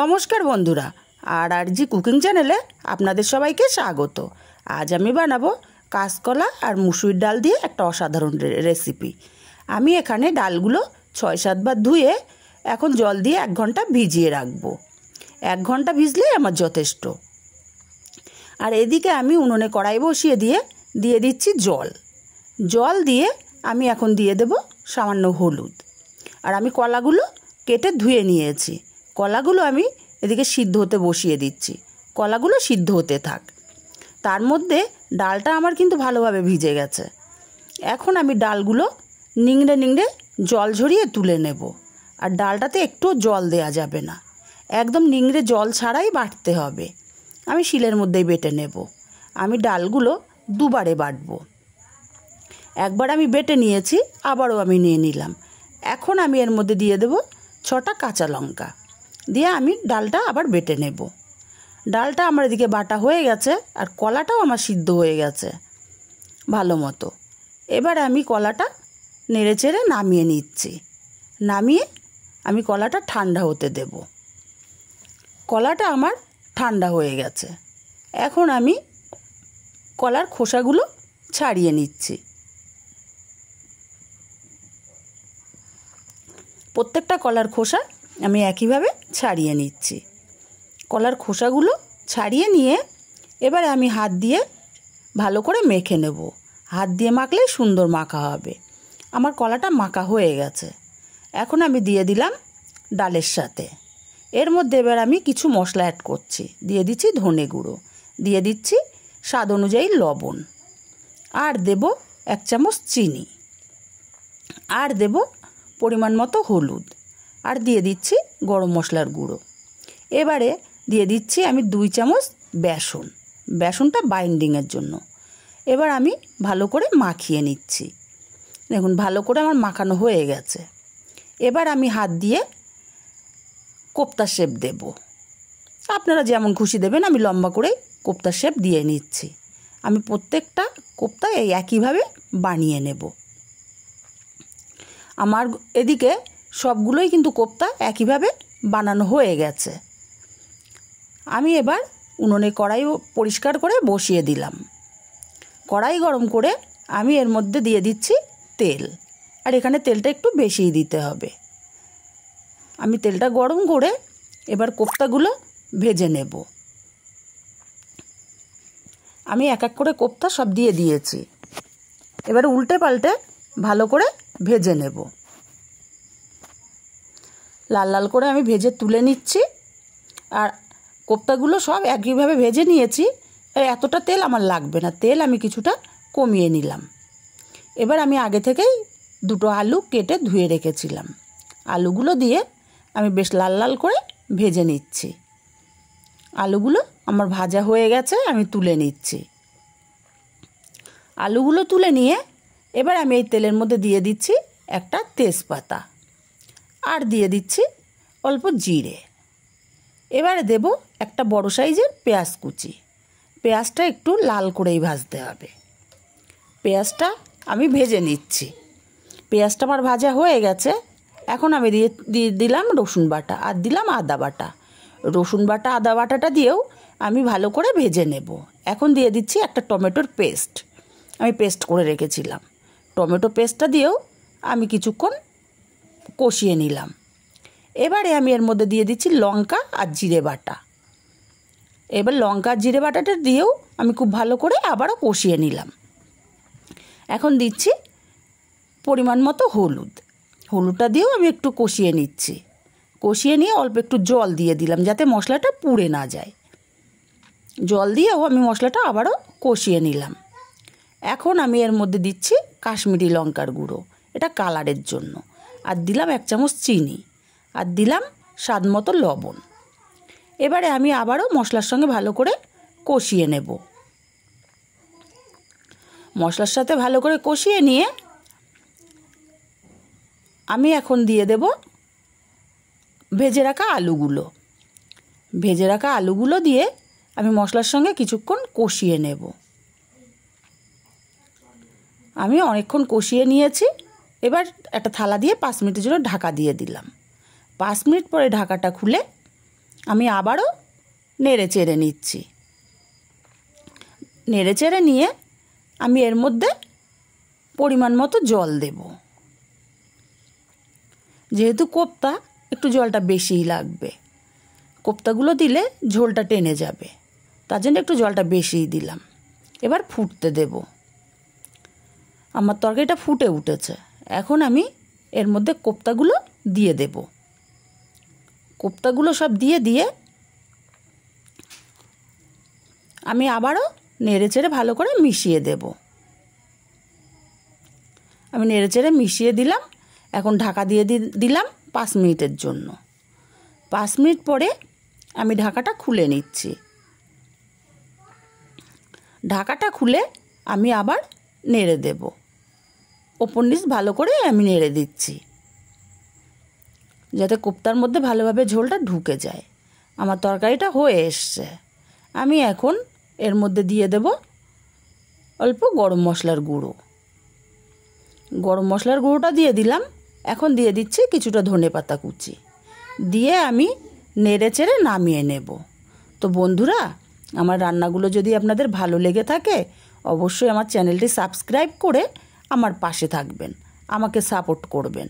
নমস্কার বন্ধুরা আর আর জি কুকিং চ্যানেলে আপনাদের সবাইকে স্বাগত আজ আমি বানাবো কাঁচকলা আর মুসুর ডাল দিয়ে একটা অসাধারণ রেসিপি আমি এখানে ডালগুলো ছয় সাতবার ধুয়ে এখন জল দিয়ে এক ঘন্টা ভিজিয়ে রাখবো এক ঘন্টা ভিজলেই আমার যথেষ্ট আর এদিকে আমি উনুনে কড়াই বসিয়ে দিয়ে দিয়ে দিচ্ছি জল জল দিয়ে আমি এখন দিয়ে দেব সামান্য হলুদ আর আমি কলাগুলো কেটে ধুয়ে নিয়েছি কলাগুলো আমি এদিকে সিদ্ধ হতে বসিয়ে দিচ্ছি কলাগুলো সিদ্ধ হতে থাক তার মধ্যে ডালটা আমার কিন্তু ভালোভাবে ভিজে গেছে এখন আমি ডালগুলো নিংড়ে নিংড়ে জল ঝরিয়ে তুলে নেব আর ডালটাতে একটু জল দেয়া যাবে না একদম নিংড়ে জল ছাড়াই বাটতে হবে আমি শিলের মধ্যেই বেটে নেব আমি ডালগুলো দুবারে বাটব একবার আমি বেটে নিয়েছি আবারও আমি নিয়ে নিলাম এখন আমি এর মধ্যে দিয়ে দেব ছটা কাঁচা লঙ্কা দিয়ে আমি ডালটা আবার বেটে নেব ডালটা আমার এদিকে বাটা হয়ে গেছে আর কলাটাও আমার সিদ্ধ হয়ে গেছে ভালো মতো এবার আমি কলাটা নেড়ে চেড়ে নামিয়ে নিচ্ছি নামিয়ে আমি কলাটা ঠান্ডা হতে দেব কলাটা আমার ঠান্ডা হয়ে গেছে এখন আমি কলার খোসাগুলো ছাড়িয়ে নিচ্ছি প্রত্যেকটা কলার খোসা আমি একইভাবে ছাড়িয়ে নিচ্ছি কলার খোসাগুলো ছাড়িয়ে নিয়ে এবারে আমি হাত দিয়ে ভালো করে মেখে নেব হাত দিয়ে মাখলে সুন্দর মাখা হবে আমার কলাটা মাখা হয়ে গেছে এখন আমি দিয়ে দিলাম ডালের সাথে এর মধ্যে এবার আমি কিছু মশলা অ্যাড করছি দিয়ে দিচ্ছি ধনে গুঁড়ো দিয়ে দিচ্ছি স্বাদ অনুযায়ী লবণ আর দেব এক চামচ চিনি আর দেব পরিমাণ মতো হলুদ আর দিয়ে দিচ্ছি গরম মশলার গুঁড়ো এবারে দিয়ে দিচ্ছি আমি দুই চামচ বেসন বেসনটা বাইন্ডিংয়ের জন্য এবার আমি ভালো করে মাখিয়ে নিচ্ছি দেখুন ভালো করে আমার মাখানো হয়ে গেছে এবার আমি হাত দিয়ে কোপ্তা শেপ দেব আপনারা যেমন খুশি দেবেন আমি লম্বা করে কোপ্তা শেপ দিয়ে নিচ্ছি আমি প্রত্যেকটা কোপ্তা এই একইভাবে বানিয়ে নেব আমার এদিকে সবগুলোই কিন্তু কোপ্তা একইভাবে বানানো হয়ে গেছে আমি এবার উনুনে কড়াই পরিষ্কার করে বসিয়ে দিলাম কড়াই গরম করে আমি এর মধ্যে দিয়ে দিচ্ছি তেল আর এখানে তেলটা একটু বেশিই দিতে হবে আমি তেলটা গরম করে এবার কোপ্তাগুলো ভেজে নেব আমি এক এক করে কোপ্তা সব দিয়ে দিয়েছি এবার উল্টে পাল্টে ভালো করে ভেজে নেব লাল লাল করে আমি ভেজে তুলে নিচ্ছি আর কোপ্তাগুলো সব একইভাবে ভেজে নিয়েছি এতটা তেল আমার লাগবে না তেল আমি কিছুটা কমিয়ে নিলাম এবার আমি আগে থেকেই দুটো আলু কেটে ধুয়ে রেখেছিলাম আলুগুলো দিয়ে আমি বেশ লাল লাল করে ভেজে নিচ্ছি আলুগুলো আমার ভাজা হয়ে গেছে আমি তুলে নিচ্ছি আলুগুলো তুলে নিয়ে এবার আমি এই তেলের মধ্যে দিয়ে দিচ্ছি একটা তেজপাতা আর দিয়ে দিচ্ছি অল্প জিরে এবারে দেব একটা বড় সাইজের পেঁয়াজ কুচি পেঁয়াজটা একটু লাল করেই ভাজতে হবে পেঁয়াজটা আমি ভেজে নিচ্ছি পেঁয়াজটা আমার ভাজা হয়ে গেছে এখন আমি দিয়ে দিয়ে দিলাম রসুন বাটা আর দিলাম আদা বাটা রসুন বাটা আদা বাটাটা দিয়েও আমি ভালো করে ভেজে নেব এখন দিয়ে দিচ্ছি একটা টমেটোর পেস্ট আমি পেস্ট করে রেখেছিলাম টমেটো পেস্টটা দিয়েও আমি কিছুক্ষণ কষিয়ে নিলাম এবারে আমি এর মধ্যে দিয়ে দিচ্ছি লঙ্কা আর জিরে বাটা এবার লঙ্কা আর জিরে বাটাটা দিয়েও আমি খুব ভালো করে আবারও কষিয়ে নিলাম এখন দিচ্ছি পরিমাণ মতো হলুদ হলুদটা দিয়েও আমি একটু কষিয়ে নিচ্ছি কষিয়ে নিয়ে অল্প একটু জল দিয়ে দিলাম যাতে মশলাটা পুড়ে না যায় জল দিয়েও আমি মশলাটা আবারও কষিয়ে নিলাম এখন আমি এর মধ্যে দিচ্ছি কাশ্মীরি লঙ্কার গুঁড়ো এটা কালারের জন্য আর দিলাম এক চামচ চিনি আর দিলাম স্বাদ মতো লবণ এবারে আমি আবারও মশলার সঙ্গে ভালো করে কষিয়ে নেব মশলার সাথে ভালো করে কষিয়ে নিয়ে আমি এখন দিয়ে দেব ভেজে রাখা আলুগুলো ভেজে রাখা আলুগুলো দিয়ে আমি মশলার সঙ্গে কিছুক্ষণ কষিয়ে নেব আমি অনেকক্ষণ কষিয়ে নিয়েছি এবার একটা থালা দিয়ে পাঁচ মিনিটের জন্য ঢাকা দিয়ে দিলাম পাঁচ মিনিট পরে ঢাকাটা খুলে আমি আবারও নেড়ে চেড়ে নিচ্ছি নেড়ে চেড়ে নিয়ে আমি এর মধ্যে পরিমাণ মতো জল দেব যেহেতু কোপ্তা একটু জলটা বেশিই লাগবে কোপ্তাগুলো দিলে ঝোলটা টেনে যাবে তার জন্য একটু জলটা বেশিই দিলাম এবার ফুটতে দেব আমার তরকারিটা ফুটে উঠেছে এখন আমি এর মধ্যে কোপ্তাগুলো দিয়ে দেব কোপ্তাগুলো সব দিয়ে দিয়ে আমি আবারও নেড়ে চেড়ে ভালো করে মিশিয়ে দেব আমি নেড়ে চেড়ে মিশিয়ে দিলাম এখন ঢাকা দিয়ে দিলাম পাঁচ মিনিটের জন্য পাঁচ মিনিট পরে আমি ঢাকাটা খুলে নিচ্ছি ঢাকাটা খুলে আমি আবার নেড়ে দেবো ওপর ভালো করে আমি নেড়ে দিচ্ছি যাতে কোপ্তার মধ্যে ভালোভাবে ঝোলটা ঢুকে যায় আমার তরকারিটা হয়ে এসছে আমি এখন এর মধ্যে দিয়ে দেব অল্প গরম মশলার গুঁড়ো গরম মশলার গুঁড়োটা দিয়ে দিলাম এখন দিয়ে দিচ্ছি কিছুটা ধনে পাতা কুচি দিয়ে আমি নেড়ে চেড়ে নামিয়ে নেব তো বন্ধুরা আমার রান্নাগুলো যদি আপনাদের ভালো লেগে থাকে অবশ্যই আমার চ্যানেলটি সাবস্ক্রাইব করে আমার পাশে থাকবেন আমাকে সাপোর্ট করবেন